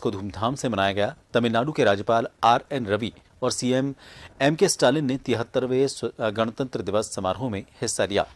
को धूमधाम से मनाया गया तमिलनाडु के राज्यपाल आर एन रवि और सीएम एम के स्टालिन ने तिहत्तरवे गणतंत्र दिवस समारोह में हिस्सा लिया